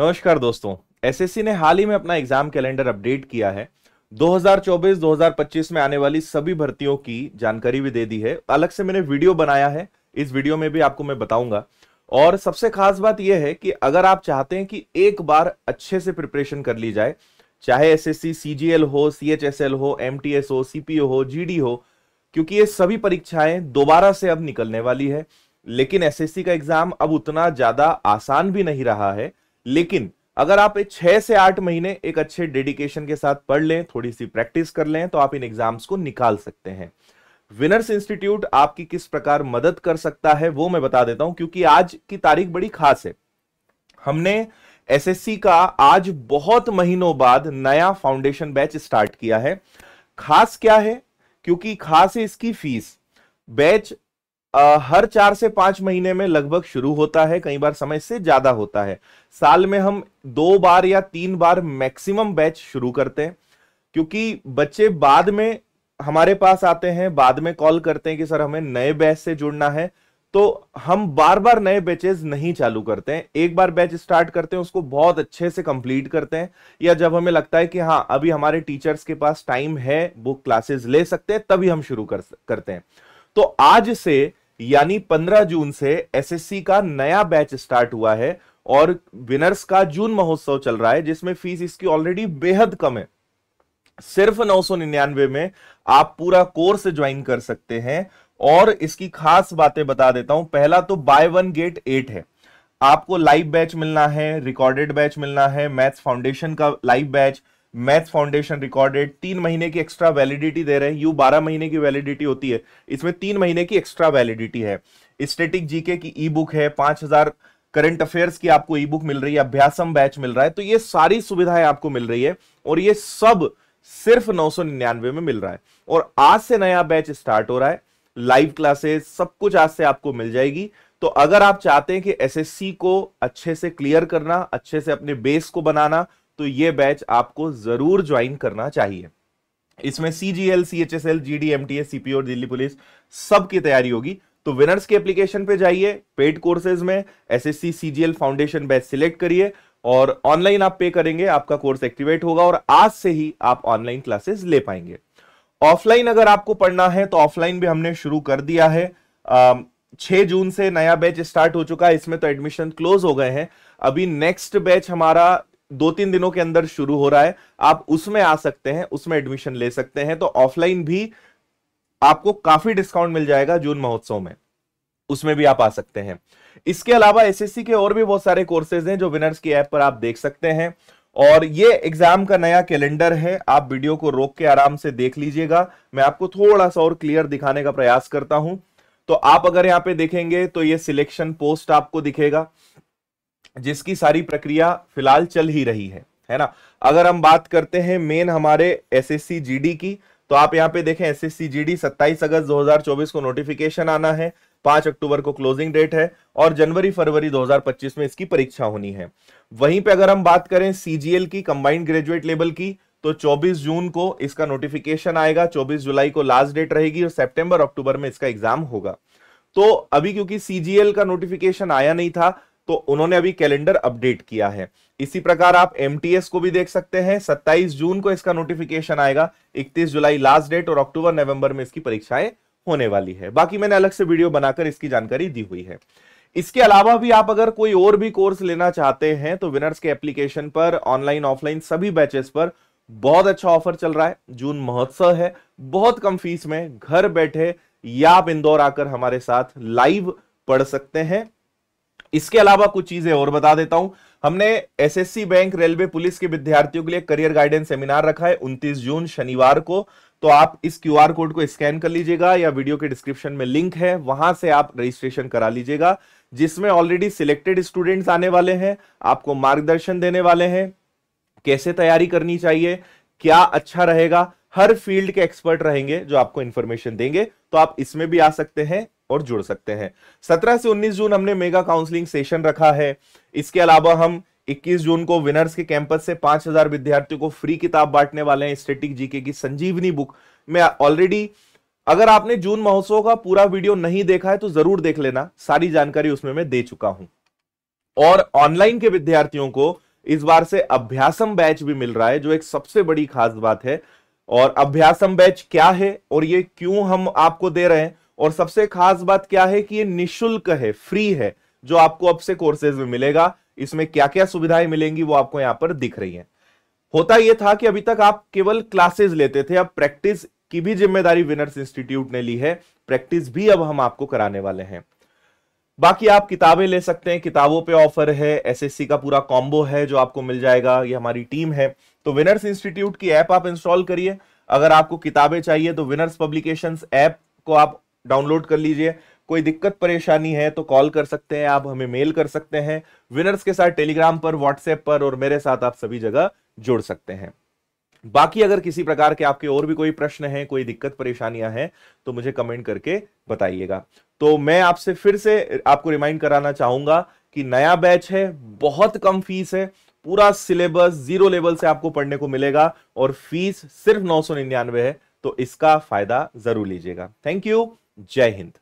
नमस्कार दोस्तों एसएससी ने हाल ही में अपना एग्जाम कैलेंडर अपडेट किया है 2024-2025 में आने वाली सभी भर्तियों की जानकारी भी दे दी है अलग से मैंने वीडियो बनाया है इस वीडियो में भी आपको मैं बताऊंगा और सबसे खास बात यह है कि अगर आप चाहते हैं कि एक बार अच्छे से प्रिपरेशन कर ली जाए चाहे एस एस हो सी हो एम हो सी हो जी हो क्योंकि ये सभी परीक्षाएं दोबारा से अब निकलने वाली है लेकिन एसएससी का एग्जाम अब उतना ज्यादा आसान भी नहीं रहा है लेकिन अगर आप एक छह से आठ महीने एक अच्छे डेडिकेशन के साथ पढ़ लें थोड़ी सी प्रैक्टिस कर लें तो आप इन एग्जाम्स को निकाल सकते हैं विनर्स इंस्टीट्यूट आपकी किस प्रकार मदद कर सकता है वो मैं बता देता हूं क्योंकि आज की तारीख बड़ी खास है हमने एसएससी का आज बहुत महीनों बाद नया फाउंडेशन बैच स्टार्ट किया है खास क्या है क्योंकि खास है इसकी फीस बैच आ, हर चार से पांच महीने में लगभग शुरू होता है कई बार समय से ज्यादा होता है साल में हम दो बार या तीन बार मैक्सिमम बैच शुरू करते हैं क्योंकि बच्चे बाद में हमारे पास आते हैं बाद में कॉल करते हैं कि सर हमें नए बैच से जुड़ना है तो हम बार बार नए बैचेस नहीं चालू करते हैं एक बार बैच स्टार्ट करते हैं उसको बहुत अच्छे से कंप्लीट करते हैं या जब हमें लगता है कि हाँ अभी हमारे टीचर्स के पास टाइम है वो क्लासेस ले सकते हैं तभी हम शुरू कर करते हैं तो आज से यानी 15 जून से एसएससी का नया बैच स्टार्ट हुआ है और विनर्स का जून महोत्सव चल रहा है जिसमें फीस इसकी ऑलरेडी बेहद कम है सिर्फ 999 में आप पूरा कोर्स ज्वाइन कर सकते हैं और इसकी खास बातें बता देता हूं पहला तो बाय वन गेट एट है आपको लाइव बैच मिलना है रिकॉर्डेड बैच मिलना है मैथ्स फाउंडेशन का live batch math foundation recorded तीन महीने की एक्स्ट्रा वैलिडिटी दे रहे हैं यू बारह महीने की वैलिडिटी होती है इसमें तीन महीने की एक्स्ट्रा वैलिडिटी है स्टेटिक जीके की ई बुक है पांच हजार करंट अफेयर्स की आपको ई बुक मिल रही है अभ्यासम बैच मिल रहा है तो ये सारी सुविधाएं आपको मिल रही है और ये सब सिर्फ नौ में मिल रहा है और आज से नया बैच स्टार्ट हो रहा है लाइव क्लासेस सब कुछ आज से आपको मिल जाएगी तो अगर आप चाहते हैं कि एसएससी को अच्छे से क्लियर करना अच्छे से अपने बेस को बनाना तो ये बैच आपको जरूर ज्वाइन करना चाहिए इसमें C G L C H S L G D M T S CPO Delhi police सबकी तैयारी होगी तो विनर्स के एप्लीकेशन पे जाइए पेड कोर्सेज में S S C C G L foundation batch select करिए और ऑनलाइन आप पे करेंगे आपका कोर्स एक्टिवेट होगा और आज से ही आप ऑनलाइन क्लासेस ले पाएंगे ऑफलाइन अगर आपको पढ़ना है तो ऑफलाइन भी हमने शुरू कर दिया है छह जून से नया बैच स्टार्ट हो चुका है इसमें तो एडमिशन क्लोज हो गए हैं अभी नेक्स्ट बैच हमारा दो तीन दिनों के अंदर शुरू हो रहा है आप उसमें आ सकते हैं उसमें एडमिशन ले सकते हैं तो ऑफलाइन भी आपको काफी डिस्काउंट मिल जाएगा जून महोत्सव में उसमें भी आप आ सकते हैं इसके अलावा एसएससी के और भी बहुत सारे कोर्सेज हैं जो विनर्स की ऐप पर आप देख सकते हैं और ये एग्जाम का नया कैलेंडर है आप वीडियो को रोक के आराम से देख लीजिएगा मैं आपको थोड़ा सा और क्लियर दिखाने का प्रयास करता हूं तो आप अगर यहां पे देखेंगे तो ये सिलेक्शन पोस्ट आपको दिखेगा जिसकी सारी प्रक्रिया फिलहाल चल ही रही है है ना अगर हम बात करते हैं मेन हमारे एस एस की तो आप यहाँ पे देखें S S C G D सत्ताईस अगस्त 2024 को नोटिफिकेशन आना है पांच अक्टूबर को क्लोजिंग डेट है और जनवरी फरवरी 2025 में इसकी परीक्षा होनी है वहीं पे अगर हम बात करें सीजीएल की कंबाइंड ग्रेजुएट लेवल की तो 24 जून को इसका नोटिफिकेशन आएगा 24 जुलाई को लास्ट डेट रहेगी और सेप्टेंबर अक्टूबर में इसका एग्जाम होगा तो अभी क्योंकि सीजीएल का नोटिफिकेशन आया नहीं था तो उन्होंने अभी कैलेंडर अपडेट किया है इसी प्रकार आप एमटीएस को भी देख सकते हैं 27 जून को इसका नोटिफिकेशन आएगा 31 जुलाई लास्ट डेट और अक्टूबर नवंबर में इसकी परीक्षाएं होने वाली है बाकी मैंने अलग से वीडियो बनाकर इसकी जानकारी दी हुई है इसके अलावा भी आप अगर कोई और भी कोर्स लेना चाहते हैं तो विनर्स के एप्लीकेशन पर ऑनलाइन ऑफलाइन सभी बैचेस पर बहुत अच्छा ऑफर चल रहा है जून महोत्सव है बहुत कम फीस में घर बैठे या आप इंदौर आकर हमारे साथ लाइव पढ़ सकते हैं इसके अलावा कुछ चीजें और बता देता हूं हमने एसएससी बैंक रेलवे पुलिस के विद्यार्थियों के लिए करियर गाइडेंस सेमिनार रखा है 29 जून शनिवार को तो आप इस क्यूआर कोड को स्कैन कर लीजिएगा या वीडियो के डिस्क्रिप्शन में लिंक है वहां से आप रजिस्ट्रेशन करा लीजिएगा जिसमें ऑलरेडी सिलेक्टेड स्टूडेंट्स आने वाले हैं आपको मार्गदर्शन देने वाले हैं कैसे तैयारी करनी चाहिए क्या अच्छा रहेगा हर फील्ड के एक्सपर्ट रहेंगे जो आपको इन्फॉर्मेशन देंगे तो आप इसमें भी आ सकते हैं और जुड़ सकते हैं 17 से 19 जून हमने मेगा काउंसलिंग सेशन रखा है इसके अलावा हम 21 जून को विनर्स के कैंपस से 5000 विद्यार्थियों को फ्री किताब बांटने वाले हैं स्टेटिक जीके की संजीवनी बुक में ऑलरेडी अगर आपने जून महोत्सव का पूरा वीडियो नहीं देखा है तो जरूर देख लेना सारी जानकारी उसमें मैं दे चुका हूं और ऑनलाइन के विद्यार्थियों को इस बार से अभ्यासम बैच भी मिल रहा है जो एक सबसे बड़ी खास बात है और अभ्यासम बैच क्या है और ये क्यों हम आपको दे रहे हैं और सबसे खास बात क्या है कि ये निशुल्क है फ्री है जो आपको अब से कोर्सेज में मिलेगा इसमें क्या क्या सुविधाएं मिलेंगी वो आपको यहां पर दिख रही हैं होता यह था कि अभी तक आप केवल क्लासेस लेते थे अब प्रैक्टिस की भी जिम्मेदारी विनर्स इंस्टीट्यूट ने ली है प्रैक्टिस भी अब हम आपको कराने वाले हैं बाकी आप किताबें ले सकते हैं किताबों पे ऑफर है एसएससी का पूरा कॉम्बो है जो आपको मिल जाएगा ये हमारी टीम है तो विनर्स इंस्टीट्यूट की ऐप आप इंस्टॉल करिए अगर आपको किताबें चाहिए तो विनर्स पब्लिकेशंस ऐप को आप डाउनलोड कर लीजिए कोई दिक्कत परेशानी है तो कॉल कर सकते हैं आप हमें मेल कर सकते हैं विनर्स के साथ टेलीग्राम पर व्हाट्सएप पर और मेरे साथ आप सभी जगह जुड़ सकते हैं बाकी अगर किसी प्रकार के आपके और भी कोई प्रश्न है कोई दिक्कत परेशानियां हैं तो मुझे कमेंट करके बताइएगा तो मैं आपसे फिर से आपको रिमाइंड कराना चाहूंगा कि नया बैच है बहुत कम फीस है पूरा सिलेबस जीरो लेवल से आपको पढ़ने को मिलेगा और फीस सिर्फ नौ है तो इसका फायदा जरूर लीजिएगा थैंक यू जय हिंद